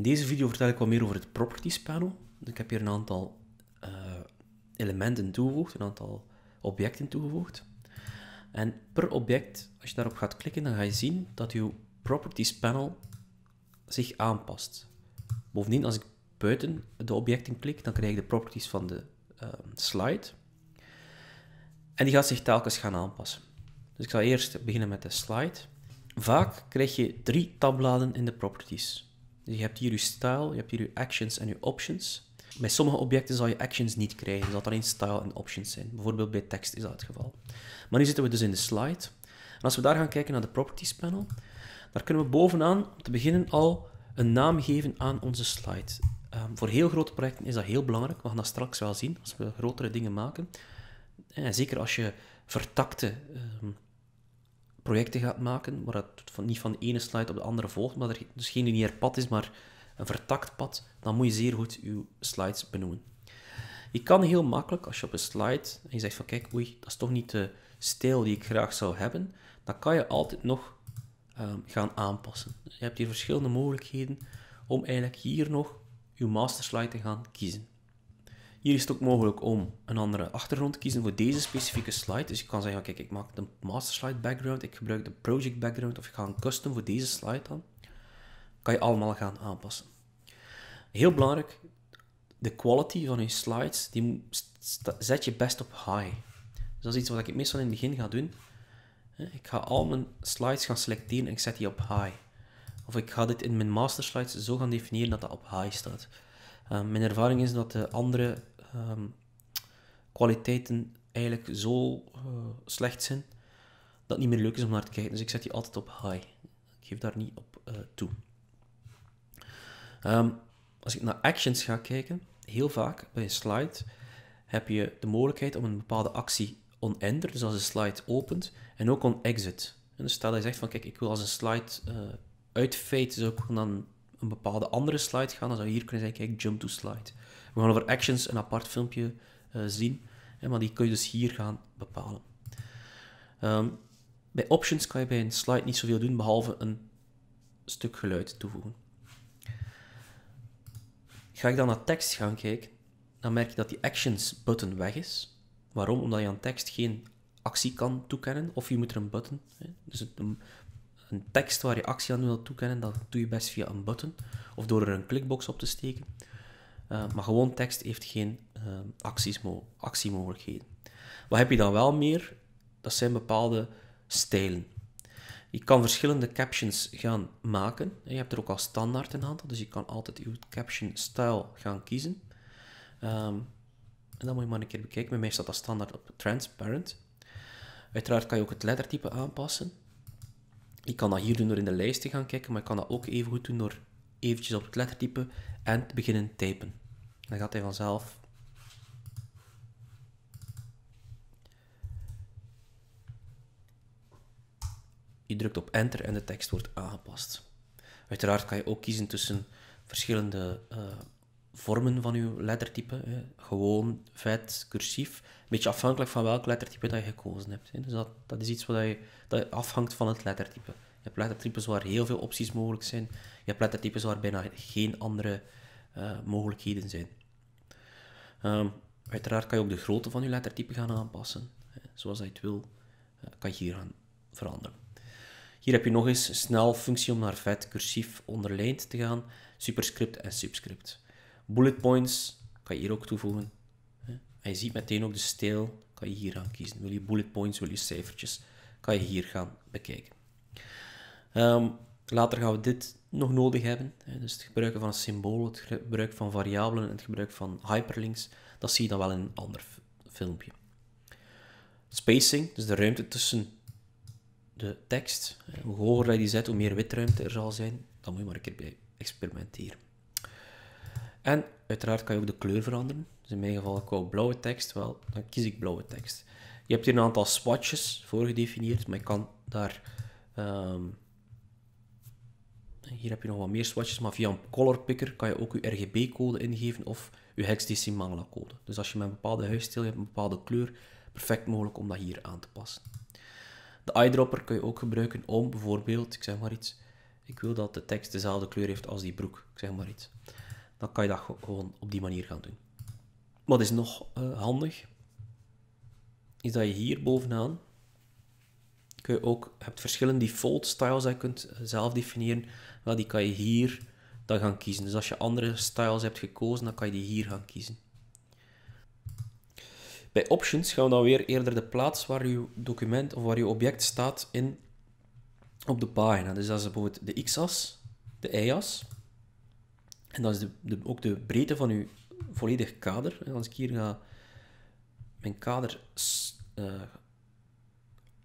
In deze video vertel ik wat meer over het Properties panel. Ik heb hier een aantal eh, elementen toegevoegd, een aantal objecten toegevoegd. En per object, als je daarop gaat klikken, dan ga je zien dat je Properties panel zich aanpast. Bovendien, als ik buiten de objecten klik, dan krijg ik de properties van de ehm, slide. En die gaat zich telkens gaan aanpassen. Dus ik zal eerst beginnen met de slide. Vaak krijg je drie tabbladen in de properties. Je hebt hier je style, je hebt hier je actions en je options. Bij sommige objecten zal je actions niet krijgen, zal het alleen style en options zijn. Bijvoorbeeld bij tekst is dat het geval. Maar nu zitten we dus in de slide. En als we daar gaan kijken naar de properties panel, daar kunnen we bovenaan om te beginnen al een naam geven aan onze slide. Ehm, voor heel grote projecten is dat heel belangrijk. We gaan dat straks wel zien als we grotere dingen maken. En eh, zeker als je vertakte um, projecten gaat maken, waar het niet van de ene slide op de andere volgt, maar er dus geen lineair pad is, maar een vertakt pad, dan moet je zeer goed je slides benoemen. Je kan heel makkelijk, als je op een slide en je zegt van kijk, oei, dat is toch niet de stijl die ik graag zou hebben, dan kan je altijd nog ehm, gaan aanpassen. Je hebt hier verschillende mogelijkheden om eigenlijk hier nog je masterslide te gaan kiezen. Hier is het ook mogelijk om een andere achtergrond te kiezen voor deze specifieke slide. Dus je kan zeggen, kijk, ik maak de master slide background, ik gebruik de project background of ik ga een custom voor deze slide dan. Kan je allemaal gaan aanpassen. Heel belangrijk, de quality van je slides, die zet je best op high. Dus dat is iets wat ik meestal in het begin ga doen. Ik ga al mijn slides gaan selecteren en ik zet die op high. Of ik ga dit in mijn master slides zo gaan definiëren dat dat op high staat. Ehm, mijn ervaring is dat de andere um, kwaliteiten eigenlijk zo eh, slecht zijn dat het niet meer leuk is om naar te kijken. Dus ik zet die altijd op high. Ik geef daar niet op eh, toe. Ehm, als ik naar actions ga kijken, heel vaak bij een slide heb je de mogelijkheid om een bepaalde actie on-enter, dus als een slide opent, en ook on-exit. Dus stel dat je zegt van kijk, ik wil als een slide uh, eh, uitfeit, dus ook dan een bepaalde andere slide gaan, dan zou je hier kunnen zeggen, kijk, jump to slide. We gaan over actions een apart filmpje eh, zien, hè, maar die kun je dus hier gaan bepalen. Ehm, bij options kan je bij een slide niet zoveel doen, behalve een stuk geluid toevoegen. Ga ik dan naar tekst gaan kijken, dan merk je dat die actions button weg is. Waarom? Omdat je aan tekst geen actie kan toekennen, of je moet er een button. Hè. Dus een, een tekst waar je actie aan wil toekennen, dat doe je best via een button, of door er een klikbox op te steken. Eh, maar gewoon tekst heeft geen eh, acties actiemogelijkheden. Wat heb je dan wel meer? Dat zijn bepaalde stijlen. Je kan verschillende captions gaan maken. Je hebt er ook al standaard in hand, dus je kan altijd je caption style gaan kiezen. Ehm, en dan moet je maar een keer bekijken. Bij mij staat dat standaard op transparent. Uiteraard kan je ook het lettertype aanpassen. Je kan dat hier doen door in de lijst te gaan kijken, maar je kan dat ook even goed doen door eventjes op het lettertype en te beginnen typen. Dan gaat hij vanzelf Je drukt op enter en de tekst wordt aangepast. Uiteraard kan je ook kiezen tussen verschillende eh, vormen van je lettertype. Hè. Gewoon, vet, cursief. Een beetje afhankelijk van welk lettertype dat je gekozen hebt. Hè. Dus dat, dat is iets wat je, dat afhangt van het lettertype. Je hebt lettertypes waar heel veel opties mogelijk zijn. Je hebt lettertypes waar bijna geen andere eh, mogelijkheden zijn. Ehm, uiteraard kan je ook de grootte van je lettertype gaan aanpassen. Zoals je het wil, eh, kan je hier gaan veranderen. Hier heb je nog eens snel functie om naar vet, cursief, onderlijnd te gaan. Superscript en subscript. Bullet points kan je hier ook toevoegen. En je ziet meteen ook de stijl, kan je hier aan kiezen. Wil je bullet points, wil je cijfertjes, kan je hier gaan bekijken. Ehm, later gaan we dit nog nodig hebben. Dus het gebruiken van symbolen, het gebruik van variabelen en het gebruik van hyperlinks. Dat zie je dan wel in een ander filmpje. Spacing, dus de ruimte tussen de tekst. Eh, hoe hoger je die zet, hoe meer witruimte er zal zijn. Dan moet je maar een keer bij experimenteren. En uiteraard kan je ook de kleur veranderen. Dus in mijn geval, ik wou blauwe tekst, wel, dan kies ik blauwe tekst. Je hebt hier een aantal swatches voor gedefinieerd, maar je kan daar ehm, hier heb je nog wat meer swatches, maar via een color picker kan je ook je RGB-code ingeven of je hexdecimangla-code. Dus als je met een bepaalde huisstijl hebt, een bepaalde kleur, perfect mogelijk om dat hier aan te passen. De eyedropper kun je ook gebruiken om bijvoorbeeld, ik zeg maar iets, ik wil dat de tekst dezelfde kleur heeft als die broek, ik zeg maar iets. Dan kan je dat gewoon op die manier gaan doen. Wat is nog eh, handig, is dat je hier bovenaan kun je ook, hebt verschillende default styles dat je kunt eh, zelf definiëren. Wel, die kan je hier dan gaan kiezen. Dus als je andere styles hebt gekozen, dan kan je die hier gaan kiezen. Bij options gaan we dan weer eerder de plaats waar je document of waar je object staat in op de pagina. Dus dat is bijvoorbeeld de x-as, de y-as. En dat is de, ook de breedte van je volledig kader. als ik hier ga mijn kader eh,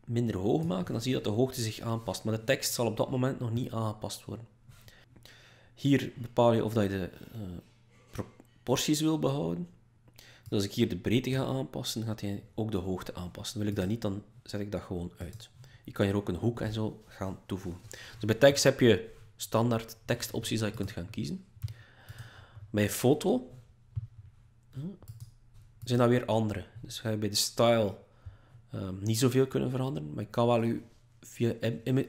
minder hoog maken, dan zie je dat de hoogte zich aanpast. Maar de tekst zal op dat moment nog niet aangepast worden. Hier bepaal je of dat je de eh, proporties wil behouden. Dus als ik hier de breedte ga aanpassen, gaat hij ook de hoogte aanpassen. Wil ik dat niet, dan zet ik dat gewoon uit. Je kan hier ook een hoek en zo gaan toevoegen. Dus bij tekst heb je standaard tekstopties dat je kunt gaan kiezen. Bij foto hm, zijn dat weer andere. Dus ga je bij de style um, niet zoveel kunnen veranderen, maar ik kan wel u via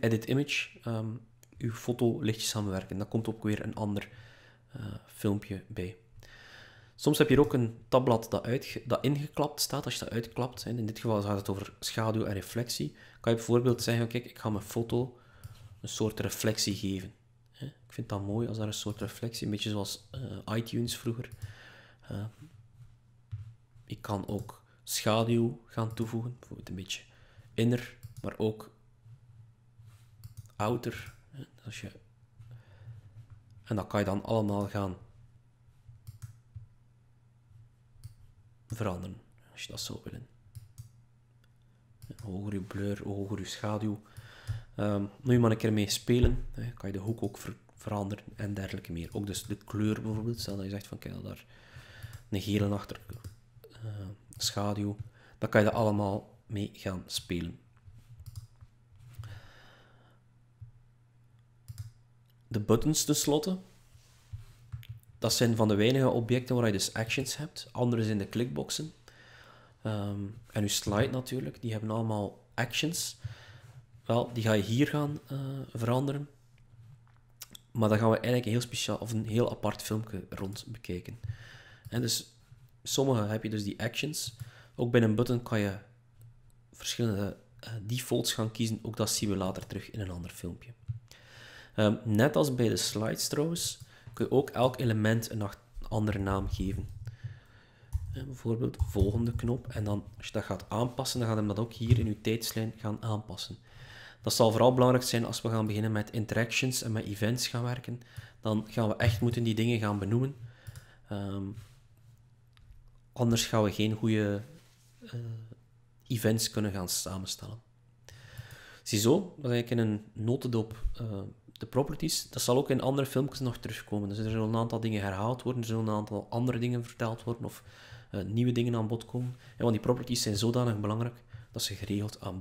edit image um, uw foto lichtjes samenwerken. Dan komt ook weer een ander eh, filmpje bij. Soms heb je hier ook een tabblad dat, uit, dat ingeklapt staat. Als je dat uitklapt, in dit geval gaat het over schaduw en reflectie, kan je bijvoorbeeld zeggen, kijk, ik ga mijn foto een soort reflectie geven. Ik vind dat mooi als daar een soort reflectie, een beetje zoals eh, iTunes vroeger. Ehm, ik kan ook schaduw gaan toevoegen. Bijvoorbeeld een beetje inner, maar ook outer. Als je... En dat kan je dan allemaal gaan veranderen, als je dat zou willen. Hoger je blur, hoger je schaduw. Um, nu maar een keer mee spelen. Hè. Kan je de hoek ook ver veranderen en dergelijke meer. Ook dus de kleur bijvoorbeeld. Stel dat je zegt van kijk, daar een gele achter eh, schaduw. Dan kan je dat allemaal mee gaan spelen. De buttons tenslotte. Dat zijn van de weinige objecten waar je dus actions hebt. Andere zijn de clickboxen. Ehm, en uw slide natuurlijk. Die hebben allemaal actions. Wel, die ga je hier gaan eh, veranderen. Maar dan gaan we eigenlijk een heel speciaal of een heel apart filmpje rond bekijken. En dus sommige heb je dus die actions. Ook bij een button kan je verschillende eh, defaults gaan kiezen. Ook dat zien we later terug in een ander filmpje. Ehm, net als bij de slides trouwens, kun je ook elk element een andere naam geven. En ehm, bijvoorbeeld volgende knop. En dan, als je dat gaat aanpassen, dan gaat hem dat ook hier in je tijdslijn gaan aanpassen. Dat zal vooral belangrijk zijn als we gaan beginnen met interactions en met events gaan werken. Dan gaan we echt moeten die dingen gaan benoemen. Um, Anders gaan we geen goede eh, events kunnen gaan samenstellen. Ziezo, dat is eigenlijk in een notendop uh, eh, de properties. Dat zal ook in andere filmpjes nog terugkomen. Dus er zullen een aantal dingen herhaald worden, er zullen een aantal andere dingen verteld worden of eh, nieuwe dingen aan bod komen. En want die properties zijn zodanig belangrijk dat ze geregeld aan